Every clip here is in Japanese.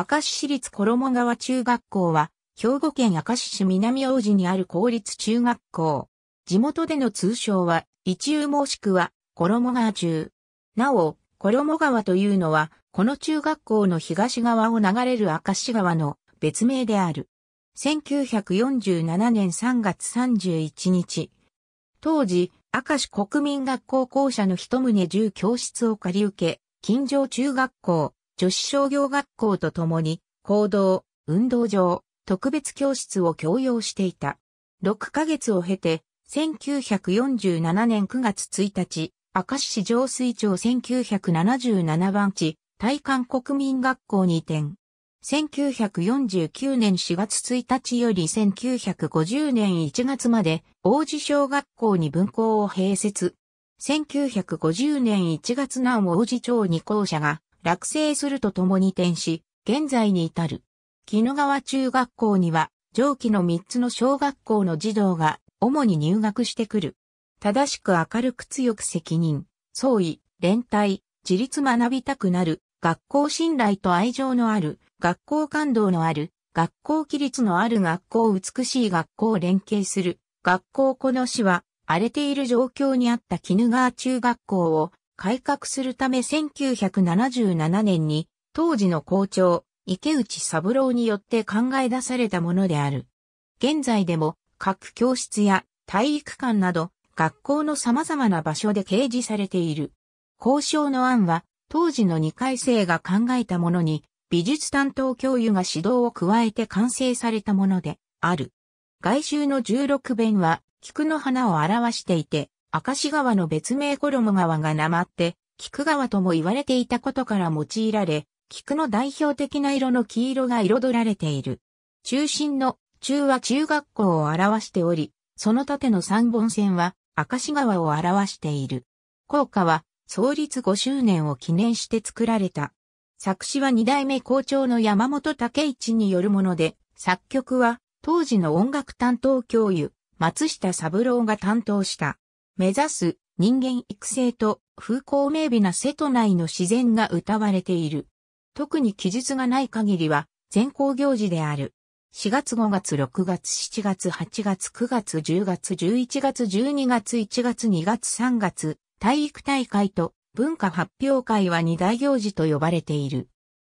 明石市立衣川中学校は、兵庫県明石市南王子にある公立中学校。地元での通称は、一遊もしくは、衣川中。なお、衣川というのは、この中学校の東側を流れる明石川の別名である。1947年3月31日。当時、明石国民学校校舎の一棟10教室を借り受け、近城中学校、女子商業学校と共に、行動、運動場、特別教室を教養していた。6ヶ月を経て、1947年9月1日、明石市上水町1977番地、大韓国民学校に移転。1949年4月1日より1950年1月まで、王子小学校に分校を併設。1950年1月南王子町に校舎が落成するとともに転し、現在に至る。鬼怒川中学校には、上記の3つの小学校の児童が、主に入学してくる。正しく明るく強く責任、創意、連帯、自立学びたくなる、学校信頼と愛情のある、学校感動のある、学校規律のある学校美しい学校連携する、学校この市は、荒れている状況にあった絹川中学校を改革するため1977年に当時の校長池内三郎によって考え出されたものである。現在でも各教室や体育館など学校の様々な場所で掲示されている。交渉の案は当時の二回生が考えたものに美術担当教諭が指導を加えて完成されたものである。外周の16弁は菊の花を表していて、明石川の別名衣川がなまって、菊川とも言われていたことから用いられ、菊の代表的な色の黄色が彩られている。中心の中は中学校を表しており、その縦の三本線は明石川を表している。校歌は創立5周年を記念して作られた。作詞は二代目校長の山本武一によるもので、作曲は当時の音楽担当教諭、松下三郎が担当した。目指す人間育成と風光明媚な瀬戸内の自然が歌われている。特に記述がない限りは全校行事である。4月5月6月7月8月9月10月11月12月1月2月3月体育大会と文化発表会は二大行事と呼ばれている。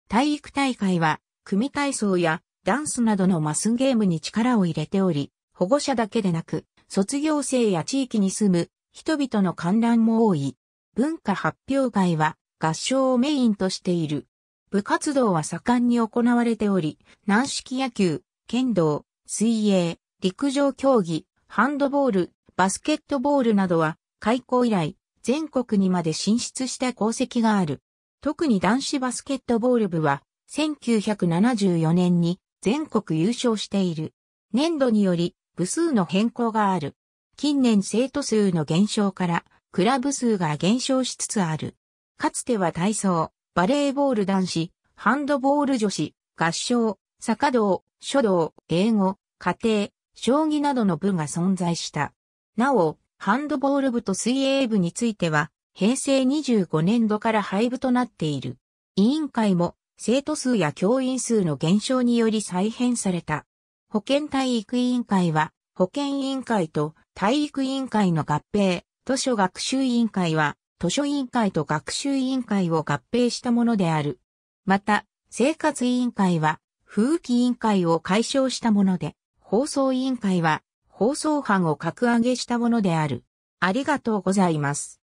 体育大会は組体操やダンスなどのマスゲームに力を入れており、保護者だけでなく卒業生や地域に住む人々の観覧も多い。文化発表会は合唱をメインとしている。部活動は盛んに行われており、軟式野球、剣道、水泳、陸上競技、ハンドボール、バスケットボールなどは、開校以来、全国にまで進出した功績がある。特に男子バスケットボール部は、1974年に全国優勝している。年度により、部数の変更がある。近年生徒数の減少から、クラブ数が減少しつつある。かつては体操、バレーボール男子、ハンドボール女子、合唱、坂道、書道、英語、家庭、将棋などの部が存在した。なお、ハンドボール部と水泳部については、平成25年度から廃部となっている。委員会も、生徒数や教員数の減少により再編された。保健体育委員会は、保健委員会と体育委員会の合併、図書学習委員会は、図書委員会と学習委員会を合併したものである。また、生活委員会は、風紀委員会を解消したもので、放送委員会は、放送班を格上げしたものである。ありがとうございます。